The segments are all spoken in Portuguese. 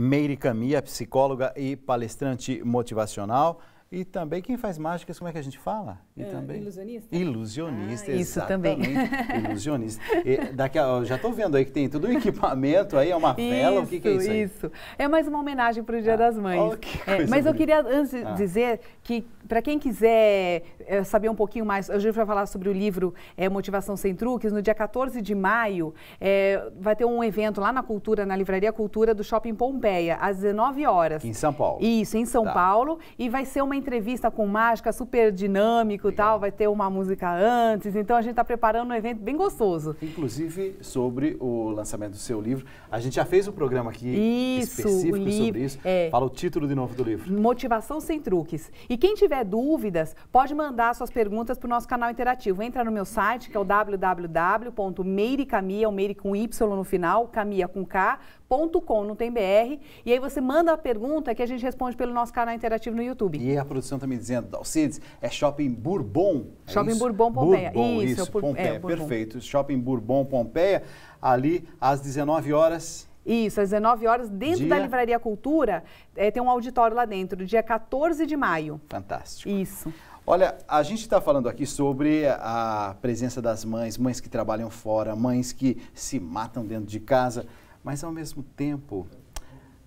Meire Camia, psicóloga e palestrante motivacional. E também quem faz mágicas, como é que a gente fala? E é, também ilusionista. Ilusionista, ah, isso tá também. ilusionista. E daqui a, já estou vendo aí que tem tudo um equipamento aí, é uma vela, o que, que, é isso? Aí? Isso. É mais uma homenagem para o Dia ah, das Mães. Oh, é, mas bonita. eu queria antes ah. dizer que para quem quiser é, saber um pouquinho mais, hoje gente vai falar sobre o livro é, Motivação sem Truques. No dia 14 de maio é, vai ter um evento lá na Cultura, na Livraria Cultura do Shopping Pompeia, às 19 horas. Em São Paulo. Isso, em São tá. Paulo. E vai ser uma entrevista com mágica, super dinâmico tal, vai ter uma música antes, então a gente está preparando um evento bem gostoso. Inclusive, sobre o lançamento do seu livro, a gente já fez um programa aqui isso, específico livro, sobre isso. É, Fala o título de novo do livro. Motivação sem truques. E quem tiver dúvidas, pode mandar suas perguntas para o nosso canal interativo. Entra no meu site, que é o www.meiricamia, o Meire com Y no final, camia com K, com não tem BR. E aí você manda a pergunta que a gente responde pelo nosso canal interativo no YouTube. E a produção também tá me dizendo, Dalcides, é Shopping Bourbon. É Shopping isso? Bourbon Pompeia. Bourbon, isso, isso. Pompeia, é, Bourbon. perfeito. Shopping Bourbon Pompeia, ali às 19 horas. Isso, às 19 horas, dentro dia... da Livraria Cultura, é, tem um auditório lá dentro, dia 14 de maio. Fantástico. Isso. Olha, a gente está falando aqui sobre a presença das mães, mães que trabalham fora, mães que se matam dentro de casa. Mas, ao mesmo tempo,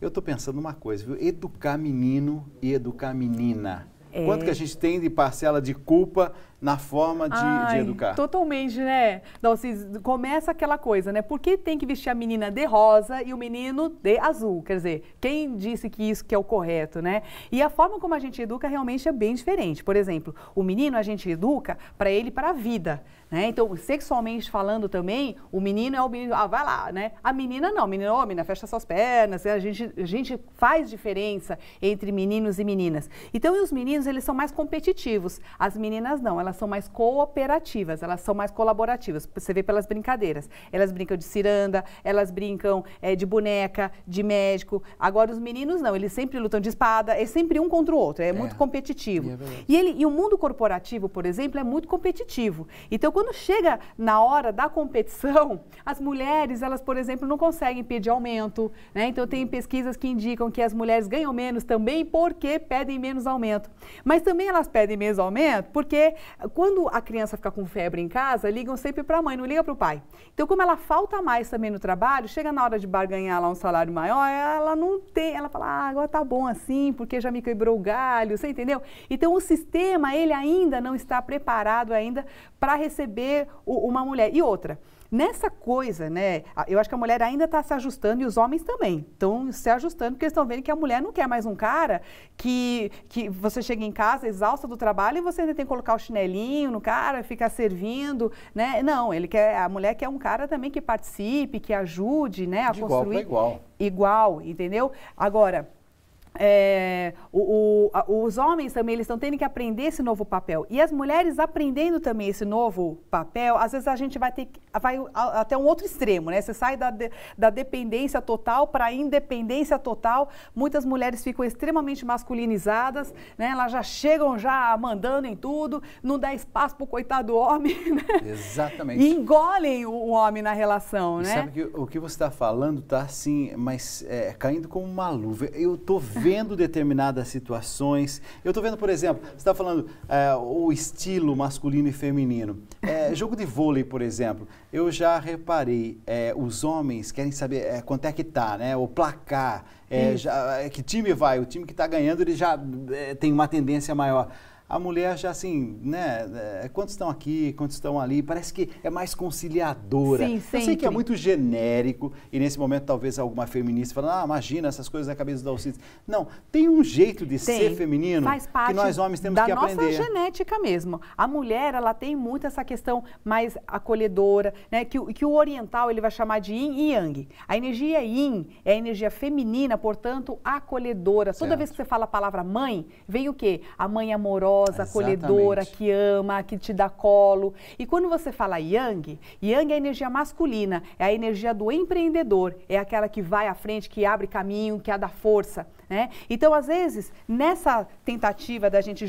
eu estou pensando uma coisa, viu? Educar menino e educar menina. É. Quanto que a gente tem de parcela de culpa na forma de, Ai, de educar? Totalmente, né? Então, assim, começa aquela coisa, né? Por que tem que vestir a menina de rosa e o menino de azul? Quer dizer, quem disse que isso que é o correto, né? E a forma como a gente educa realmente é bem diferente. Por exemplo, o menino a gente educa para ele para a vida. Né? Então, sexualmente falando também, o menino é o menino, ah, vai lá, né? A menina não, menino, é ou menina, né? fecha suas pernas, né? a gente, a gente faz diferença entre meninos e meninas. Então, e os meninos, eles são mais competitivos, as meninas não, elas são mais cooperativas, elas são mais colaborativas, você vê pelas brincadeiras. Elas brincam de ciranda, elas brincam é, de boneca, de médico, agora os meninos não, eles sempre lutam de espada, é sempre um contra o outro, é, é. muito competitivo. É e, ele, e o mundo corporativo, por exemplo, é muito competitivo. Então, quando chega na hora da competição, as mulheres, elas, por exemplo, não conseguem pedir aumento, né? Então tem pesquisas que indicam que as mulheres ganham menos também porque pedem menos aumento. Mas também elas pedem menos aumento porque ah, quando a criança fica com febre em casa, ligam sempre para a mãe, não liga para o pai. Então como ela falta mais também no trabalho, chega na hora de barganhar lá um salário maior, ela não tem, ela fala: "Ah, agora tá bom assim, porque já me quebrou o galho", você entendeu? Então o sistema ele ainda não está preparado ainda para receber o, uma mulher. E outra, nessa coisa, né? Eu acho que a mulher ainda está se ajustando e os homens também estão se ajustando, porque estão vendo que a mulher não quer mais um cara que, que você chega em casa exausta do trabalho e você ainda tem que colocar o chinelinho no cara, ficar servindo, né? Não, ele quer, a mulher quer um cara também que participe, que ajude, né? A De construir. Igual, igual. Igual, entendeu? Agora é, o, o, a, os homens também eles estão tendo que aprender esse novo papel e as mulheres aprendendo também esse novo papel às vezes a gente vai ter vai até um outro extremo né você sai da, de, da dependência total para a independência total muitas mulheres ficam extremamente masculinizadas né elas já chegam já mandando em tudo não dá espaço para o coitado homem né? exatamente e engolem o, o, homem na relação e né sabe que o que você está falando tá assim mas é, caindo como uma luva eu tô vendo vendo determinadas situações. Eu estou vendo, por exemplo, você está falando é, o estilo masculino e feminino. É, jogo de vôlei, por exemplo, eu já reparei, é, os homens querem saber é, quanto é que está né? O placar, é, já, é, que time vai, o time que está ganhando, ele já tem uma tendência maior a mulher já assim, né? É, quantos estão aqui, quantos estão ali? Parece que é mais conciliadora. Sim, sempre. Eu sei que é muito genérico e nesse momento talvez alguma feminista falando, ah, imagina essas coisas na cabeça do Alcides Não, tem um jeito de tem. ser feminino Faz parte que nós homens temos que aprender. Da nossa genética mesmo. A mulher, ela tem muito essa questão mais acolhedora, né? Que, que o oriental ele vai chamar de yin e yang. A energia yin é a energia feminina, portanto, acolhedora. Toda certo. vez que você fala a palavra mãe, vem o quê? A mãe amorosa amorosa, Exatamente. acolhedora, que ama, que te dá colo. E quando você fala yang, yang é a energia masculina, é a energia do empreendedor, é aquela que vai à frente, que abre caminho, que a dá força. Né? Então, às vezes, nessa tentativa da gente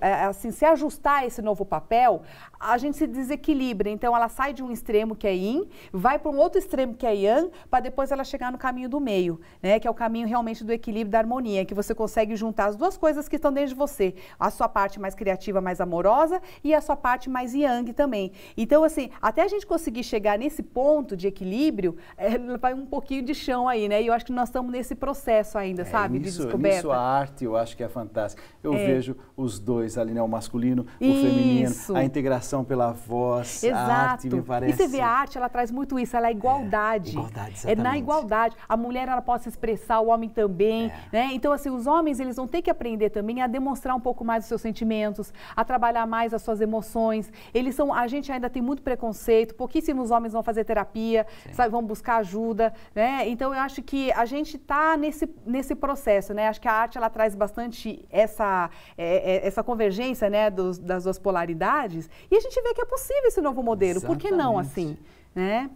é, é, assim, se ajustar a esse novo papel, a gente se desequilibra. Então, ela sai de um extremo que é yin, vai para um outro extremo que é yang, para depois ela chegar no caminho do meio, né? que é o caminho realmente do equilíbrio, da harmonia, que você consegue juntar as duas coisas que estão dentro de você. A sua parte mais criativa, mais amorosa e a sua parte mais yang também. Então, assim, até a gente conseguir chegar nesse ponto de equilíbrio, é, vai um pouquinho de chão aí, né? E eu acho que nós estamos nesse processo ainda, é sabe? sabe? de descoberta. a arte eu acho que é fantástica. Eu é. vejo os dois ali, né? O masculino, isso. o feminino, a integração pela voz, Exato. a arte me parece. E você vê a arte, ela traz muito isso, ela é igualdade. É, igualdade, exatamente. É na igualdade. A mulher, ela pode se expressar, o homem também, é. né? Então, assim, os homens, eles vão ter que aprender também a demonstrar um pouco mais os seus sentimentos, a trabalhar mais as suas emoções. Eles são, a gente ainda tem muito preconceito, pouquíssimos homens vão fazer terapia, sabe, vão buscar ajuda, né? Então, eu acho que a gente está nesse, nesse processo processo, né? Acho que a arte ela traz bastante essa, é, é, essa convergência, né, dos, das duas polaridades. E a gente vê que é possível esse novo modelo. Exatamente. Por que não assim, né?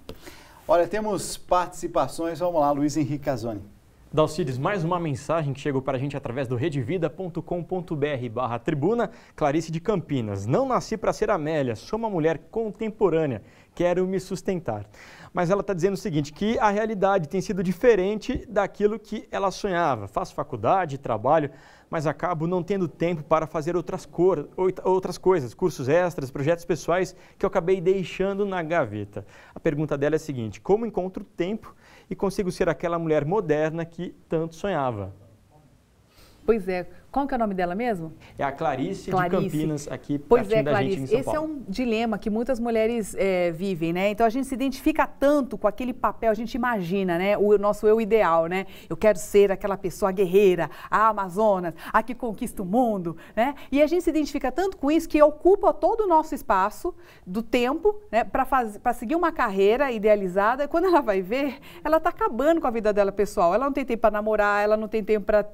Olha, temos participações. Vamos lá, Luiz Henrique Casoni. Dalcides, mais uma mensagem que chegou para a gente através do redevida.com.br barra tribuna. Clarice de Campinas, não nasci para ser Amélia, sou uma mulher contemporânea, quero me sustentar. Mas ela está dizendo o seguinte, que a realidade tem sido diferente daquilo que ela sonhava. Faço faculdade, trabalho, mas acabo não tendo tempo para fazer outras, cor, outras coisas, cursos extras, projetos pessoais que eu acabei deixando na gaveta. A pergunta dela é a seguinte: como encontro tempo e consigo ser aquela mulher moderna que tanto sonhava? Pois é, qual que é o nome dela mesmo? É a Clarice, Clarice. de Campinas, aqui pois é, da Clarice. gente em São Esse é Paulo. Esse é um dilema que muitas mulheres é, vivem, né? Então a gente se identifica tanto com aquele papel, a gente imagina, né? O nosso eu ideal, né? Eu quero ser aquela pessoa guerreira, a Amazonas, a que conquista o mundo, né? E a gente se identifica tanto com isso que ocupa todo o nosso espaço do tempo, né? Para seguir uma carreira idealizada. E quando ela vai ver, ela está acabando com a vida dela pessoal. Ela não tem tempo para namorar, ela não tem tempo para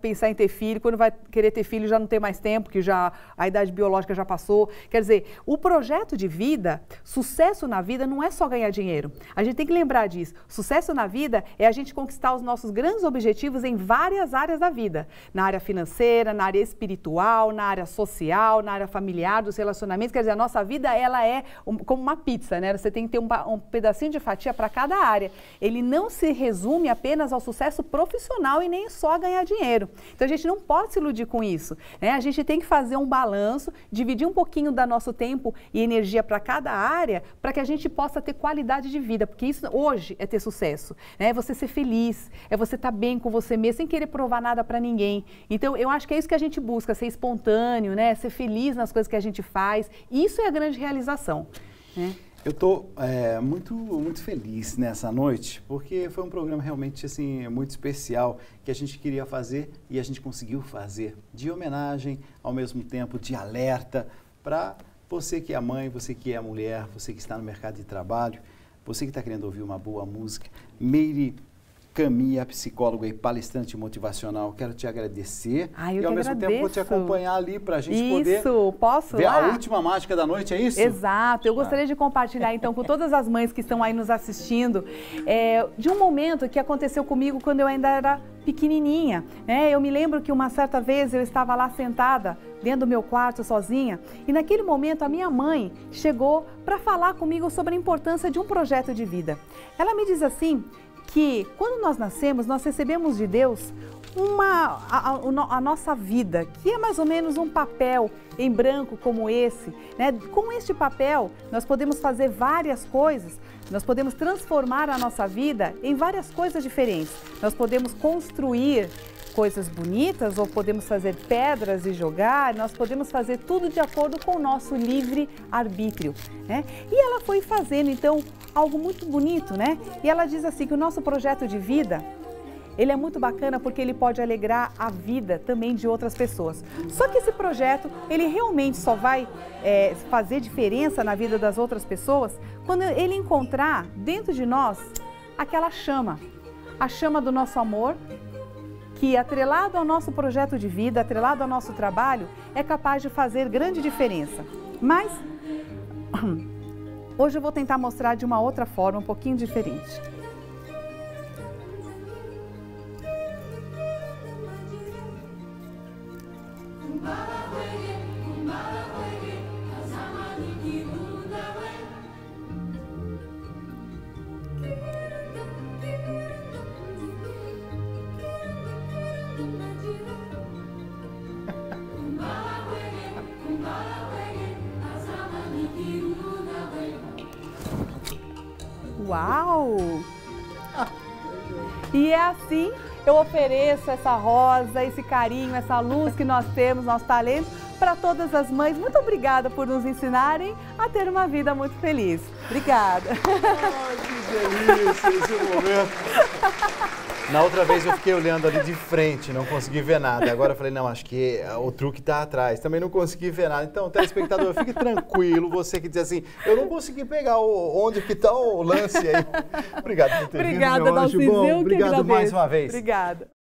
pensar em ter filho. Quando vai querer ter filho já não tem mais tempo, que já a idade biológica já passou. Quer dizer, o projeto de vida, sucesso na vida não é só ganhar dinheiro. A gente tem que lembrar disso. Sucesso na vida é a gente conquistar os nossos grandes objetivos em várias áreas da vida, na área financeira, na área espiritual, na área social, na área familiar, dos relacionamentos. Quer dizer, a nossa vida ela é um, como uma pizza, né? Você tem que ter um, um pedacinho de fatia para cada área. Ele não se resume apenas ao sucesso profissional e nem só a ganhar dinheiro. Então a gente não pode pode se iludir com isso. Né? A gente tem que fazer um balanço, dividir um pouquinho do nosso tempo e energia para cada área, para que a gente possa ter qualidade de vida, porque isso hoje é ter sucesso. Né? É você ser feliz, é você estar tá bem com você mesmo, sem querer provar nada para ninguém. Então, eu acho que é isso que a gente busca, ser espontâneo, né? ser feliz nas coisas que a gente faz. Isso é a grande realização. Né? Eu estou eh, é, muito, muito feliz nessa noite, porque foi um programa realmente assim, muito especial que a gente queria fazer e a gente conseguiu fazer, de homenagem, ao mesmo tempo de alerta para você que é mãe, você que é mulher, você que está no mercado de trabalho, você que está querendo ouvir uma boa música. Meire Camila, psicóloga e palestrante motivacional, quero te agradecer. Ah, eu e ao mesmo agradeço. tempo vou te acompanhar ali para a gente isso, poder. Isso, posso? Ver lá? a última mágica da noite, é isso? Exato. Eu tá. gostaria de compartilhar então com todas as mães que estão aí nos assistindo é, de um momento que aconteceu comigo quando eu ainda era pequenininha. Né? Eu me lembro que uma certa vez eu estava lá sentada dentro do meu quarto sozinha e naquele momento a minha mãe chegou para falar comigo sobre a importância de um projeto de vida. Ela me diz assim que quando nós nascemos, nós recebemos de Deus uma, a, a, a, nossa vida, que é mais ou menos um papel em branco como esse. Né? Com este papel, nós podemos fazer várias coisas, nós podemos transformar a nossa vida em várias coisas diferentes. Nós podemos construir coisas bonitas ou podemos fazer pedras e jogar, nós podemos fazer tudo de acordo com o nosso livre arbítrio, né? E ela foi fazendo então algo muito bonito, né? E ela diz assim que o nosso projeto de vida ele é muito bacana porque ele pode alegrar a vida também de outras pessoas. Só que esse projeto, ele realmente só vai é, fazer diferença na vida das outras pessoas quando ele encontrar dentro de nós aquela chama. A chama do nosso amor, que, atrelado ao nosso projeto de vida, atrelado ao nosso trabalho, é capaz de fazer grande diferença. Mas hoje eu vou tentar mostrar de uma outra forma, um pouquinho diferente. Uau! E é assim eu ofereço essa rosa, esse carinho, essa luz que nós temos, nosso talento, para todas as mães. Muito obrigada por nos ensinarem a ter uma vida muito feliz. Obrigada. Ai, que delícia esse momento. Na outra vez eu fiquei olhando ali de frente, não consegui ver nada. Agora eu falei, não, acho que o truque está atrás. Também não consegui ver nada. Então, telespectador, fique tranquilo. Você que diz assim, eu não consegui pegar o, onde que está o lance aí. Obrigado por ter Obrigada, vindo, meu anjo. Bom, obrigado mais uma vez. Obrigada.